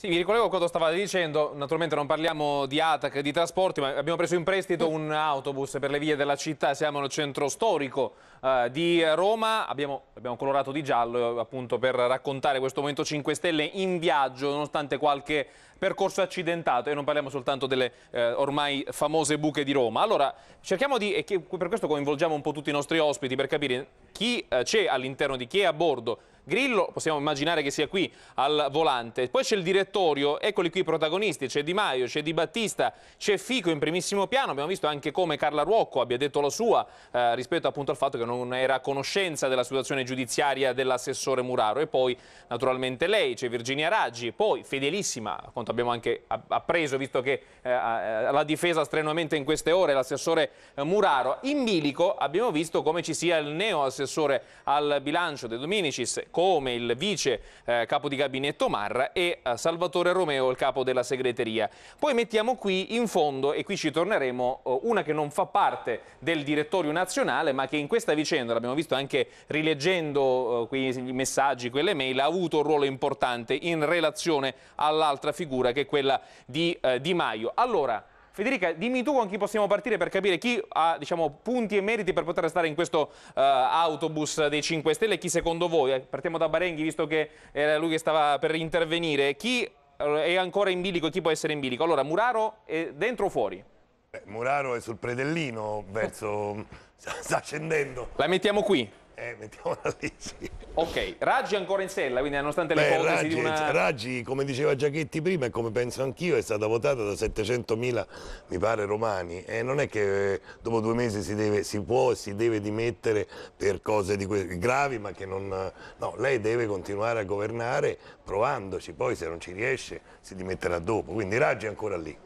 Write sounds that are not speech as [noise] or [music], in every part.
Sì, vi ricollego a quanto stava dicendo, naturalmente non parliamo di ATAC, di trasporti, ma abbiamo preso in prestito un autobus per le vie della città, siamo nel centro storico eh, di Roma, abbiamo, abbiamo, colorato di giallo eh, appunto per raccontare questo momento 5 Stelle in viaggio, nonostante qualche percorso accidentato e non parliamo soltanto delle eh, ormai famose buche di Roma. Allora, cerchiamo di, e per questo coinvolgiamo un po' tutti i nostri ospiti per capire chi eh, c'è all'interno di chi è a bordo, Grillo, possiamo immaginare che sia qui al volante. Poi c'è il direttorio, eccoli qui i protagonisti, c'è Di Maio, c'è Di Battista, c'è Fico in primissimo piano, abbiamo visto anche come Carla Ruocco abbia detto la sua eh, rispetto appunto al fatto che non era a conoscenza della situazione giudiziaria dell'assessore Muraro e poi naturalmente lei, c'è Virginia Raggi, poi fedelissima, a quanto abbiamo anche appreso visto che eh, eh, la difesa strenuamente in queste ore l'assessore eh, Muraro. In bilico abbiamo visto come ci sia il neo assessore al bilancio De Dominicis, come il vice eh, capo di gabinetto Marra e eh, Salvatore Romeo, il capo della segreteria. Poi mettiamo qui in fondo, e qui ci torneremo, eh, una che non fa parte del direttorio nazionale, ma che in questa vicenda, l'abbiamo visto anche rileggendo eh, quei messaggi, quelle mail, ha avuto un ruolo importante in relazione all'altra figura che è quella di eh, Di Maio. Allora, Federica, dimmi tu con chi possiamo partire per capire chi ha diciamo, punti e meriti per poter stare in questo uh, autobus dei 5 Stelle e chi secondo voi, eh, partiamo da Barenghi visto che era eh, lui che stava per intervenire, chi è ancora in bilico e chi può essere in bilico? Allora, Muraro è dentro o fuori? Beh, Muraro è sul predellino, verso... [laughs] sta scendendo. La mettiamo qui? Eh, mettiamola [laughs] lì, sì. Ok, Raggi ancora in sella, quindi nonostante le Beh, ipotesi Raggi, di una... Cioè, Raggi, come diceva Giachetti prima e come penso anch'io, è stata votata da 700.000, mi pare, romani. E non è che eh, dopo due mesi si, deve, si può e si deve dimettere per cose di que... gravi, ma che non... No, lei deve continuare a governare provandoci, poi se non ci riesce si dimetterà dopo. Quindi Raggi è ancora lì.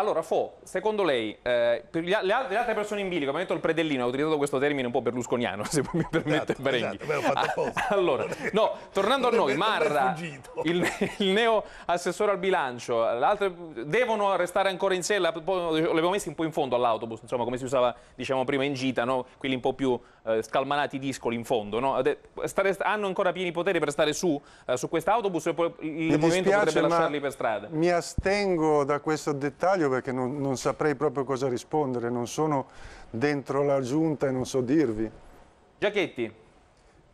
Allora, Fo, secondo lei, eh, per gli, le, altre persone in bilico, mi ha detto il predellino, ha utilizzato questo termine un po' berlusconiano, [laughs] se mi esatto, permette esatto, Brenghi. Esatto, ah, allora, no, tornando a noi, Marra, il, il, neo assessore al bilancio, devono restare ancora in sella, li abbiamo messi un po' in fondo all'autobus, insomma, come si usava, diciamo, prima in gita, no? quelli un po' più eh, scalmanati i discoli in fondo. No? Stare, hanno ancora pieni poteri per stare su, eh, su quest'autobus e poi il mi movimento dispiace, potrebbe lasciarli per strada? Mi astengo da questo dettaglio perché non, non saprei proprio cosa rispondere, non sono dentro la giunta e non so dirvi. Giachetti.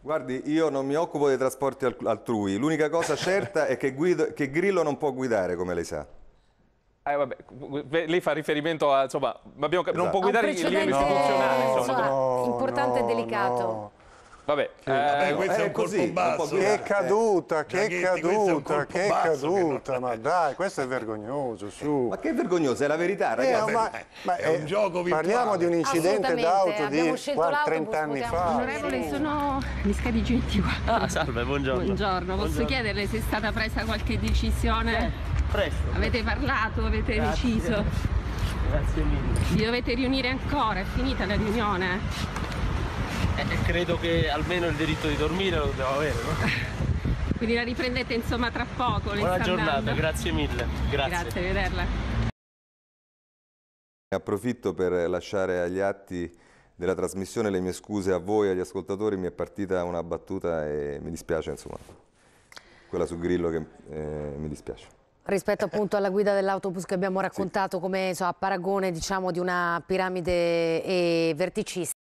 Guardi, io non mi occupo dei trasporti altrui, l'unica cosa certa è che, guido, che Grillo non può guidare, come lei sa. Eh, vabbè, lei fa riferimento a, insomma, abbiamo, esatto. non può esatto. guidare i livelli istituzionali. Insomma. No, importante no, e delicato. No. Vabbè, eh, vabbè, eh, eh, questo è, un così, basso, Che è caduta, che è caduta, che è caduta, ma dai, questo è vergognoso, su. Eh, ma che è vergognoso, è la verità, ragazzi. Eh, ma, ma è un gioco virtuale. Parliamo di un incidente d'auto di 30 anni fa. Onorevole, sono Misca di Gentiua. Ah, salve, buongiorno. Buongiorno, posso buongiorno. chiederle se è stata presa qualche decisione? presto. Avete parlato, avete Grazie. deciso. Grazie mille. Vi dovete riunire ancora, è finita la riunione. Eh, eh, credo che almeno il diritto di dormire lo devo avere, no? [laughs] Quindi la riprendete insomma tra poco. Buona giornata, andando. grazie mille. Grazie. Grazie, vederla. Approfitto per lasciare agli atti della trasmissione le mie scuse a voi, agli ascoltatori, mi è partita una battuta e mi dispiace insomma, quella su Grillo che eh, mi dispiace. Rispetto eh, eh. appunto alla guida dell'autobus che abbiamo raccontato come so, a paragone diciamo, di una piramide eh, verticista.